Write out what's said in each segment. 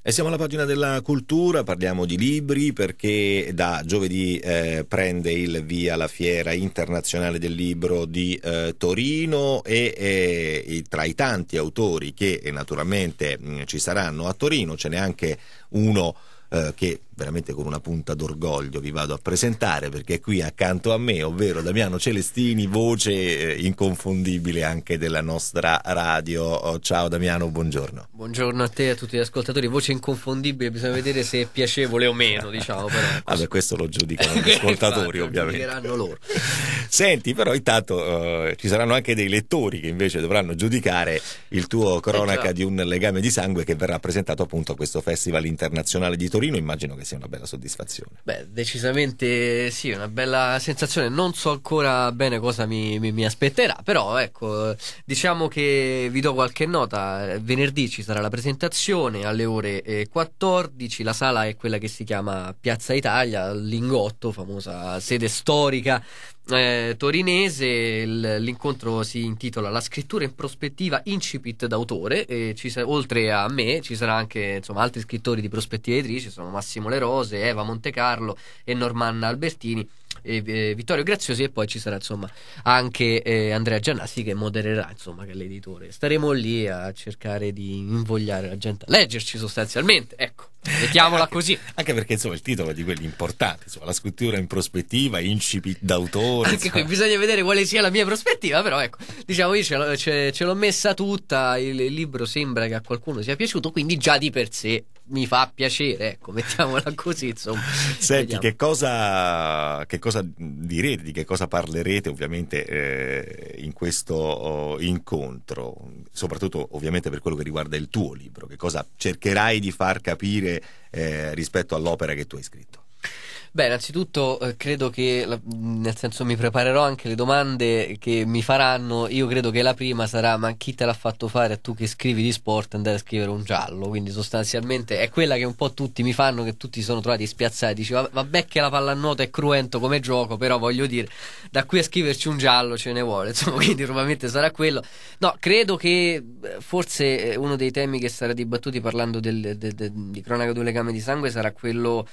E siamo alla pagina della cultura, parliamo di libri perché da giovedì eh, prende il via la fiera internazionale del libro di eh, Torino e, e, eh, tra i tanti autori che eh, naturalmente mh, mm, ci saranno a Torino ce n'è anche uno eh, che veramente con una punta d'orgoglio vi vado a presentare perché qui accanto a me, ovvero Damiano Celestini, voce eh, inconfondibile anche della nostra radio. Oh, ciao Damiano, buongiorno. Buongiorno a te e a tutti gli ascoltatori, voce inconfondibile, bisogna vedere se è piacevole o meno, diciamo però. Vabbè, questo lo giudicano gli ascoltatori, Infatti, ovviamente. loro. Senti, però intanto eh, ci saranno anche dei lettori che invece dovranno giudicare il tuo eh, cronaca di un legame di sangue che verrà presentato appunto a questo Festival Internazionale di Torino, immagino che sia una bella soddisfazione. Beh, decisamente sì, una bella sensazione. Non so ancora bene cosa mi, mi, mi aspetterà, però ecco, diciamo che vi do qualche nota. Venerdì ci sarà la presentazione alle ore 14. Eh, la sala è quella che si chiama Piazza Italia, Lingotto, famosa sede storica eh, torinese l'incontro si intitola La scrittura in prospettiva incipit d'autore e sa- oltre a me ci saranno anche insomma, altri scrittori di prospettiva editrice sono Massimo Le Rose, Eva Montecarlo e Normanna Albertini e, eh, Vittorio Graziosi e poi ci sarà insomma anche eh, Andrea Giannassi che modererà insomma che è l'editore staremo lì a cercare di invogliare la gente a leggerci sostanzialmente ecco Mettiamola anche, così. Anche perché insomma il titolo è di quelli importanti, insomma, la scrittura in prospettiva, incipit d'autore. Anche qui bisogna vedere quale sia la mia prospettiva, però ecco, diciamo io ce l'ho, ce, ce l'ho messa tutta, il, il libro sembra che a qualcuno sia piaciuto, quindi già di per sé mi fa piacere, ecco, mettiamola così, insomma. Senti, che cosa, che cosa, direte, di che cosa parlerete ovviamente eh, in questo oh, incontro, soprattutto ovviamente per quello che riguarda il tuo libro, che cosa cercherai di far capire eh, rispetto all'opera che tu hai scritto? Beh, innanzitutto eh, credo che, mm, nel senso mi preparerò anche le domande che mi faranno, io credo che la prima sarà ma chi te l'ha fatto fare a tu che scrivi di sport andare a scrivere un giallo, quindi sostanzialmente è quella che un po' tutti mi fanno, che tutti si sono trovati spiazzati, dici vabbè che la pallanuoto è cruento come gioco, però voglio dire, da qui a scriverci un giallo ce ne vuole, insomma, quindi probabilmente sarà quello. No, credo che eh, forse eh, uno dei temi che sarà dibattuti parlando del, del, del, di cronaca due legame di sangue sarà quello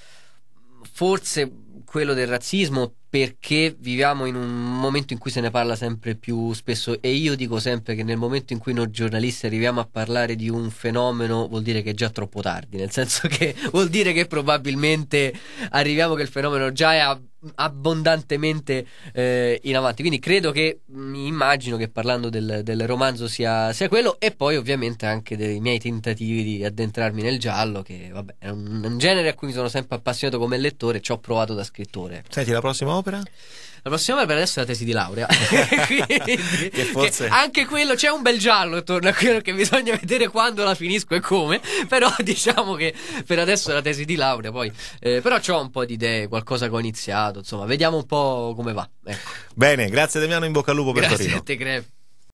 forse quello del razzismo perché viviamo in un momento in cui se ne parla sempre più spesso e io dico sempre che nel momento in cui noi giornalisti arriviamo a parlare di un fenomeno vuol dire che è già troppo tardi, nel senso che vuol dire che probabilmente arriviamo che il fenomeno già è a abbondantemente eh, in avanti. Quindi credo che mi mm, immagino che parlando del, del romanzo sia, sia, quello, e poi ovviamente anche dei miei tentativi di addentrarmi nel giallo, che vabbè, è un, un genere a cui mi sono sempre appassionato come lettore, ci ho provato da scrittore. Senti, la prossima opera? La prossima volta per adesso è la tesi di laurea. Quindi, che forse... Che anche quello c'è un bel giallo attorno a quello che bisogna vedere quando la finisco e come. Però diciamo che per adesso è la tesi di laurea. Poi, eh, però ho un po' di idee, qualcosa che ho iniziato. Insomma, vediamo un po' come va. Ecco. Bene, grazie Damiano, in bocca al lupo per grazie Torino. Grazie a te, Greve.